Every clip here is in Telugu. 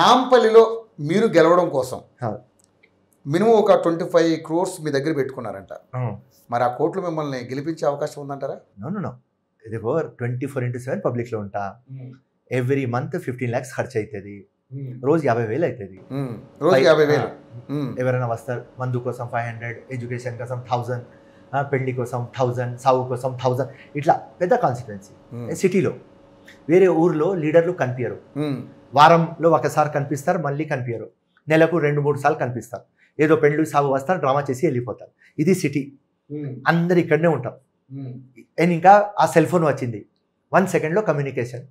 నాంపల్లిలో మీరు గెలవడం కోసం మినిమం ఒక ట్వంటీ ఫైవ్ క్రోర్స్ మీ దగ్గర పెట్టుకున్నారంట మరి ఆ కోట్లు మిమ్మల్ని గెలిపించే అవకాశం ఉందంటారా నన్ను ఇది over twenty four into seven పబ్లిక్లో ఉంటా ఎవ్రీ మంత్ ఫిఫ్టీన్ ల్యాక్స్ ఖర్చు అవుతుంది రోజు యాభై వేలు అవుతుంది రోజు యాభై వేలు ఎవరైనా వస్తారు మందు కోసం ఫైవ్ హండ్రెడ్ ఎడ్యుకేషన్ కోసం థౌజండ్ పెళ్లి కోసం థౌజండ్ సాగు కోసం థౌజండ్ ఇట్లా పెద్ద కాన్సిక్వెన్సీ సిటీలో వేరే ఊర్లో లీడర్లు కనిపించరు వారంలో ఒకసారి కనిపిస్తారు మళ్ళీ కనిపించరు నెలకు రెండు మూడు సార్లు కనిపిస్తారు ఏదో పెండ్లు సాగు వస్తారు డ్రామా చేసి వెళ్ళిపోతారు ఇది సిటీ అందరు ఇక్కడనే ఉంటారు అండ్ ఇంకా ఆ సెల్ ఫోన్ వచ్చింది వన్ సెకండ్లో కమ్యూనికేషన్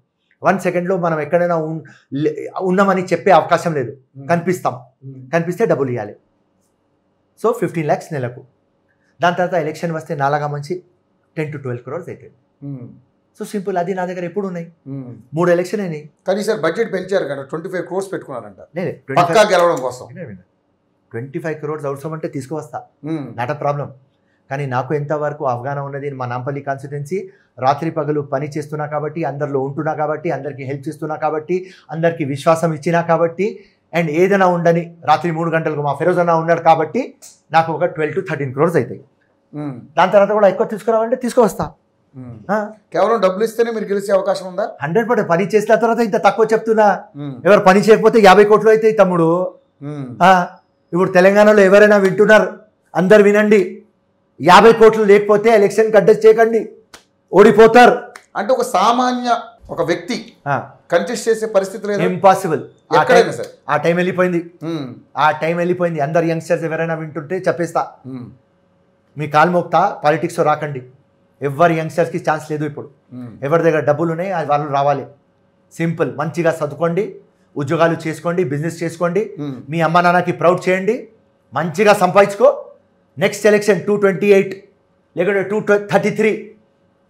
వన్ సెకండ్లో మనం ఎక్కడైనా ఉన్నామని చెప్పే అవకాశం లేదు కనిపిస్తాం కనిపిస్తే డబ్బులు ఇవ్వాలి సో ఫిఫ్టీన్ ల్యాక్స్ నెలకు దాని తర్వాత ఎలక్షన్ వస్తే నాలాగా మంచి టెన్ టు ట్వెల్వ్ క్రోర్స్ అయిపోయింది సో సింపుల్ అది నా దగ్గర ఎప్పుడు ఉన్నాయి మూడు ఎలక్షన్ అయినాయి కానీ సార్ బడ్జెట్ పెంచారు కదా ట్వంటీ ఫైవ్ క్రోర్స్ పెట్టుకున్నారంట పక్కా గెలవడం కోసం ట్వంటీ ఫైవ్ క్రోర్స్ అవసరం అంటే తీసుకువస్తా నాట్ అ ప్రాబ్లం కానీ నాకు ఎంతవరకు అవగాహన ఉన్నది మా నాంపల్లి కాన్స్టిట్యున్సీ రాత్రి పగలు పని చేస్తున్నా కాబట్టి అందరిలో ఉంటున్నా కాబట్టి అందరికీ హెల్ప్ చేస్తున్నా కాబట్టి అందరికీ విశ్వాసం ఇచ్చినా కాబట్టి అండ్ ఏదైనా ఉండని రాత్రి మూడు గంటలకు మా ఫెరోజ్ అన్నా ఉన్నాడు కాబట్టి నాకు ఒక ట్వెల్వ్ టు థర్టీన్ క్రోర్స్ అవుతాయి దాని తర్వాత కూడా ఎక్కువ తీసుకురావాలంటే తీసుకువస్తాను Hmm. కేవలం డబ్బులు ఇస్తేనే మీరు గెలిచే అవకాశం ఉందా హండ్రెడ్ పర్సెంట్ పని చేసిన తర్వాత ఇంత తక్కువ చెప్తున్నా hmm. ఎవరు పని చేయకపోతే యాభై కోట్లు అయితే తమ్ముడు hmm. ఇప్పుడు తెలంగాణలో ఎవరైనా వింటున్నారు అందరు వినండి యాభై కోట్లు లేకపోతే ఎలక్షన్ కంటెస్ట్ చేయకండి ఓడిపోతారు అంటే ఒక సామాన్య ఒక వ్యక్తి కంటెస్ట్ చేసే పరిస్థితి లేదు ఇంపాసిబుల్ ఆ టైం వెళ్ళిపోయింది ఆ టైం వెళ్ళిపోయింది అందరు యంగ్స్టర్స్ ఎవరైనా వింటుంటే చెప్పేస్తా మీ కాలు మోక్తా పాలిటిక్స్ రాకండి ఎవరి యంగ్స్టర్స్కి ఛాన్స్ లేదు ఇప్పుడు hmm. ఎవరి దగ్గర డబ్బులు ఉన్నాయి వాళ్ళు రావాలి సింపుల్ మంచిగా చదువుకోండి ఉద్యోగాలు చేసుకోండి బిజినెస్ చేసుకోండి hmm. మీ అమ్మ నాన్నకి ప్రౌడ్ చేయండి మంచిగా సంపాదించుకో next election two twenty eight లేకుంటే టూ థర్టీ త్రీ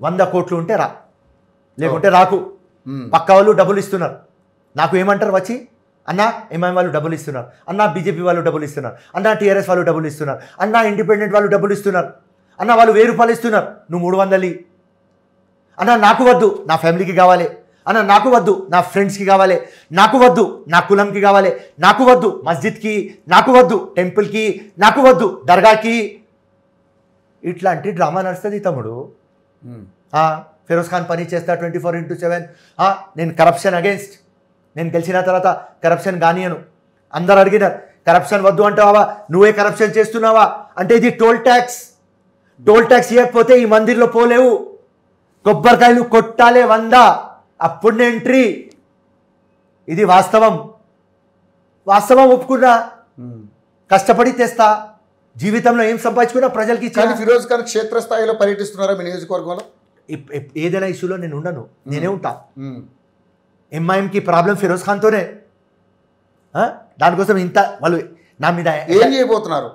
వంద కోట్లు ఉంటే రా లేకుంటే oh. రాకు hmm. పక్క వాళ్ళు డబ్బులు ఇస్తున్నారు నాకు ఏమంటారు వచ్చి అన్న ఎంఐ వాళ్ళు డబ్బులు ఇస్తున్నారు అన్న బీజేపీ వాళ్ళు డబ్బులు ఇస్తున్నారు అన్న టీఆర్ఎస్ వాళ్ళు డబ్బులు ఇస్తున్నారు అన్న ఇండిపెండెంట్ వాళ్ళు డబ్బులు ఇస్తున్నారు అన్న వాళ్ళు వెయ్యి రూపాయలు ఇస్తున్నారు నువ్వు మూడు వందలు అన్న నాకు వద్దు నా ఫ్యామిలీకి కావాలి అన్న నాకు వద్దు నా ఫ్రెండ్స్కి కావాలి నాకు వద్దు నా కులంకి కావాలి నాకు వద్దు మస్జిద్కి నాకు వద్దు టెంపుల్కి నాకు వద్దు దర్గాకి ఇట్లాంటి డ్రామా నడుస్తుంది తమ్ముడు ఫిరోజ్ ఖాన్ పని చేస్తా ట్వంటీ ఫోర్ ఇంటూ సెవెన్ నేను కరప్షన్ అగేన్స్ట్ నేను గెలిచిన తర్వాత కరప్షన్ కానియను అందరు అడిగినారు కరప్షన్ వద్దు అంటావా నువ్వే కరప్షన్ చేస్తున్నావా అంటే ఇది టోల్ ట్యాక్స్ డోల్ ట్యాక్స్ ఇవ్వకపోతే ఈ మందిర్లో పోలేవు కొబ్బరికాయలు కొట్టాలే వంద అప్పుడునే ఎంట్రీ ఇది వాస్తవం వాస్తవం ఒప్పుకున్నా కష్టపడి తెస్తా జీవితంలో ఏం సంపాదించుకున్నా ప్రజలకి కానీ ఫిరోజ్ ఖాన్ క్షేత్రస్థాయిలో పర్యటిస్తున్నారా మీ నియోజకవర్గంలో ఏదైనా ఇష్యూలో నేను ఉండను నేనే ఉంటా ఎంఐఎంకి ప్రాబ్లం ఫిరోజ్ ఖాన్తోనే దానికోసం ఇంత వాళ్ళు నా మీద ఏం చేయబోతున్నారు